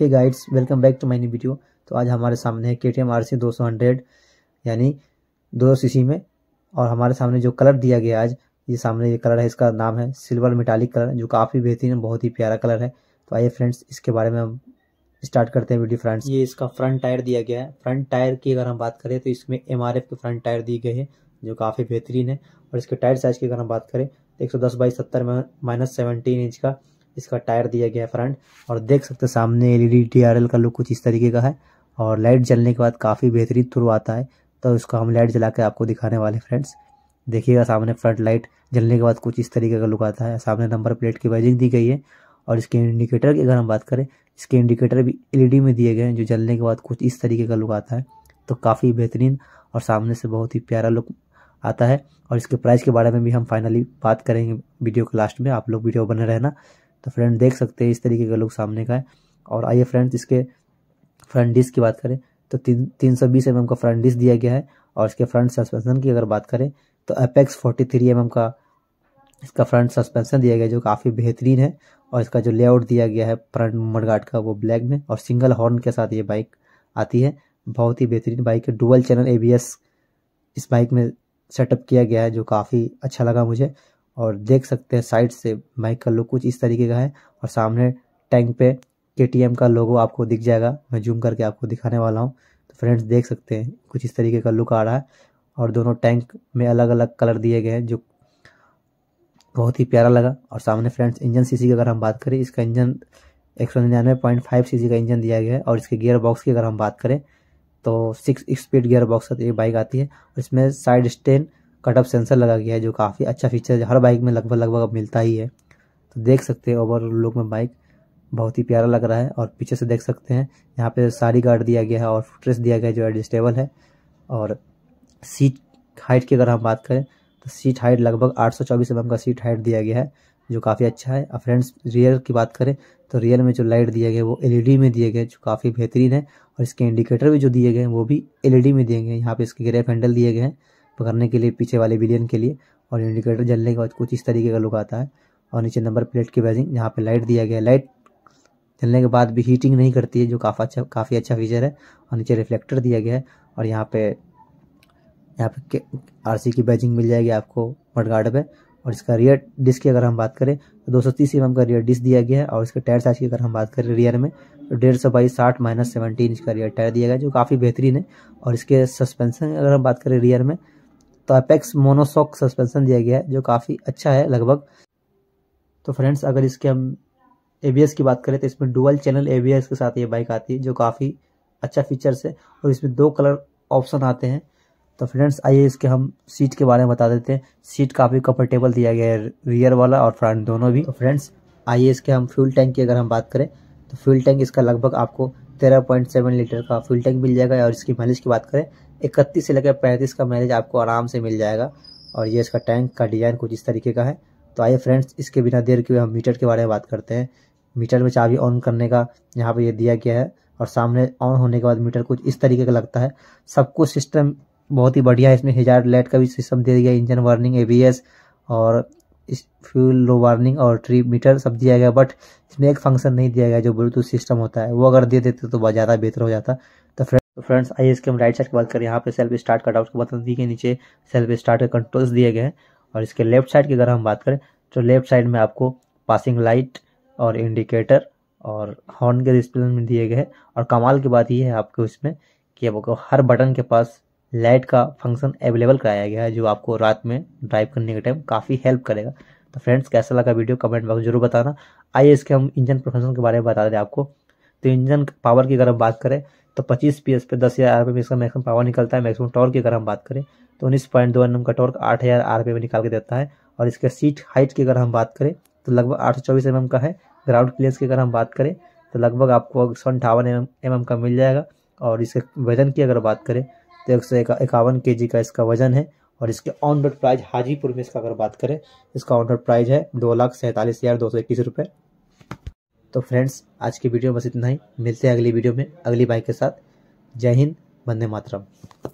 hey guides welcome back to my new video तो आज हमारे सामने है के टी एम आर सी दो सौ हंड्रेड यानी दो सी सी में और हमारे सामने जो कलर दिया गया आज ये सामने ये कलर है इसका नाम है सिल्वर मेटालिक कलर जो काफ़ी बेहतरीन बहुत ही प्यारा कलर है तो आइए फ्रेंड्स इसके बारे में हम स्टार्ट करते हैं वीडियो फ्रेंड्स ये इसका फ्रंट टायर दिया गया है फ्रंट टायर की अगर हम बात करें तो इसमें एम आर एफ के फ्रंट टायर दिए गए हैं जो काफ़ी बेहतरीन है और इसके टायर साइज़ की अगर हम बात करें तो एक सौ दस बाई सत्तर माइनस सेवनटीन इंच का इसका टायर दिया गया है फ्रंट और देख सकते हैं सामने एलईडी डीआरएल e का लुक कुछ इस तरीके का है और लाइट जलने के बाद काफ़ी बेहतरीन थ्रू आता है तो उसका हम लाइट जला के आपको दिखाने वाले फ्रेंड्स देखिएगा सामने फ्रंट लाइट जलने के बाद कुछ इस तरीके का लुक आता है सामने नंबर प्लेट की वाइजिंग दी गई है और इसके इंडिकेटर की अगर हम बात करें इसके इंडिकेटर भी एल e में दिए गए हैं जो जलने के बाद कुछ इस तरीके का लुक आता है तो काफ़ी बेहतरीन और सामने से बहुत ही प्यारा लुक आता है और इसके प्राइस के बारे में भी हम फाइनली बात करेंगे वीडियो के लास्ट में आप लोग वीडियो बने रहना तो फ्रेंड देख सकते हैं इस तरीके का लुक सामने का है और आइए फ्रेंड इसके फ्रंट डिस्क की बात करें तो तीन तीन सौ बीस एम एम का फ्रंट डिस्क दिया गया है और इसके फ्रंट सस्पेंशन की अगर बात करें तो Apex forty three M M का इसका फ्रंट सस्पेंशन दिया गया जो काफ़ी बेहतरीन है और इसका जो लेआउट दिया गया है फ्रंट मडगार्ड का वो ब्लैक में और सिंगल हॉर्न के साथ ये बाइक आती है बहुत ही बेहतरीन बाइक है डुअल चैनल एस इस बाइक में सेटअप किया गया है जो काफ़ी अच्छा लगा मुझे और देख सकते हैं साइड से बाइक का लुक कुछ इस तरीके का है और सामने टैंक पे के का लोगो आपको दिख जाएगा मैं जूम करके आपको दिखाने वाला हूँ तो फ्रेंड्स देख सकते हैं कुछ इस तरीके का लुक आ रहा है और दोनों टैंक में अलग अलग कलर दिए गए हैं जो बहुत ही प्यारा लगा और सामने फ्रेंड्स इंजन सीसी की अगर हम बात करें इसका इंजन एक सौ निन्यानवे पॉइंट फाइव सी का इंजन दिया गया है और इसके गियर बॉक्स की अगर हम बात करें तो सिक्स स्पीड गियर बॉक्स ये बाइक आती है और इसमें side stand cut off sensor लगा गया है जो काफ़ी अच्छा फीचर हर बाइक में लगभग लगभग अब मिलता ही है तो देख सकते हैं ओवरऑल लुक में बाइक बहुत ही प्यारा लग रहा है और पीछे से देख सकते हैं यहाँ पे सारी गार्ड दिया गया है और फुटरेस दिया गया है जो एडजस्टेबल है और सीट हाइट की अगर हम बात करें तो सीट हाइट लगभग आठ सौ का सीट हाइट दिया गया है जो काफ़ी अच्छा है और फ्रेंड्स रियर की बात करें तो रियर में जो लाइट दिया गया वो एलईडी में दिए गए जो काफ़ी बेहतरीन है और इसके इंडिकेटर भी जो दिए गए हैं वो भी एलईडी में दिए गए हैं यहाँ पे इसके ग्रेफ हैंडल दिए गए हैं पकड़ने के लिए पीछे वाले बिलियन के लिए और इंडिकेटर जलने के बाद कुछ इस तरीके का लुक आता है और नीचे नंबर प्लेट की वैजिंग यहाँ पे लाइट दिया गया है लाइट जलने के बाद भी हीटिंग नहीं करती है जो काफ़ी अच्छा काफ़ी अच्छा फीचर है और नीचे रिफ्लेक्टर दिया गया है और यहाँ पे यहाँ पे आर की बैजिंग मिल जाएगी आपको मडगार्ड पर और इसका रियर डिस्क की अगर हम बात करें तो दो सौ तीस एम का रियर डिस्क दिया गया है और इसके टायर साइज की अगर हम बात करें रियर में तो डेढ़ सौ बाई साठ माइनस सेवनटीन इंच का रियर टायर दिया गया है जो काफ़ी बेहतरीन है और इसके सस्पेंसन अगर हम बात करें रियर में तो अपेक्स मोनोसॉक सस्पेंशन दिया गया है जो काफ़ी अच्छा है लगभग तो फ्रेंड्स अगर इसके हम ए की बात करें तो इसमें डुअल चैनल ए के साथ ये बाइक आती है जो काफ़ी अच्छा फीचर्स है और इसमें दो कलर ऑप्शन आते हैं तो फ्रेंड्स आइए इसके हम सीट के बारे में बता देते हैं सीट काफ़ी कम्फर्टेबल दिया गया है रियर वाला और फ्रंट दोनों भी तो फ्रेंड्स आइए इसके हम फ्यूल टैंक की अगर हम बात करें तो फ्यूल टैंक इसका लगभग आपको तेरह पॉइंट सेवन लीटर का फ्यूल टैंक मिल जाएगा और इसकी माइलेज की बात करें इकतीस से लेकर पैंतीस का मैरेज आपको आराम से मिल जाएगा और ये इसका टैंक का डिज़ाइन कुछ इस तरीके का है तो आइए फ्रेंड्स इसके बिना देर के हम मीटर के बारे में बात करते हैं मीटर में चाबी ऑन करने का यहाँ पर ये दिया गया है और सामने ऑन होने के बाद मीटर कुछ इस तरीके का लगता है सब कुछ सिस्टम बहुत ही बढ़िया है इसमें हिजार लाइट का भी सिस्टम दे दिया इंजन वार्निंग एबीएस और इस फ्यूल लो वार्निंग और ट्री मीटर सब दिया गया बट इसमें एक फंक्शन नहीं दिया गया जो ब्लूटूथ सिस्टम होता है वो अगर दे देते तो ज़्यादा बेहतर हो जाता तो फ्रेंड तो फ्रेंड्स आइए इसके हम राइट साइड की बात करें यहाँ पे सेल्फ स्टार्ट का डाउट बटन दी के नीचे सेल्फ स्टार्ट के कंट्रोल्स दिए गए हैं और इसके लेफ्ट साइड की अगर हम बात करें तो लेफ्ट साइड में आपको पासिंग लाइट और इंडिकेटर और हॉर्न के डिस्प्ले में दिए गए हैं और कमाल की बात यह है आपको इसमें कि आपको हर बटन के पास लाइट का फंक्शन अवेलेबल कराया गया है जो आपको रात में ड्राइव करने के टाइम काफ़ी हेल्प करेगा तो फ्रेंड्स कैसा लगा वीडियो कमेंट बॉक्स जरूर बताना आइए इसके हम इंजन प्रोफेशन के बारे में बता दें आपको तो इंजन पावर की अगर हम बात करें तो 25 पी पे 10000 हज़ार आर इसका मैक्सिमम पावर निकलता है मैक्सिमम टॉर्क की अगर हम बात करें तो उन्नीस पॉइंट दो एन का टॉर्क आठ हज़ार आर पे निकाल के देता है और इसके सीट हाइट की अगर हम बात करें तो लगभग आठ सौ चौबीस एम का है ग्राउंड क्लियरेंस की अगर हम बात करें तो लगभग आपको एक सौ अंठावन एम का मिल जाएगा और इसके वजन की अगर बात करें तो एक सौ इक्यावन के जी का इसका वजन है और इसके ऑन रोड प्राइस हाजीपुर में इसका अगर बात करें इसका ऑन रोड प्राइस है दो लाख सैंतालीस हज़ार दो सौ इक्कीस रुपये तो फ्रेंड्स आज की वीडियो बस इतना ही मिलते हैं अगली वीडियो में अगली बाइक के साथ जय हिंद वंदे मातरम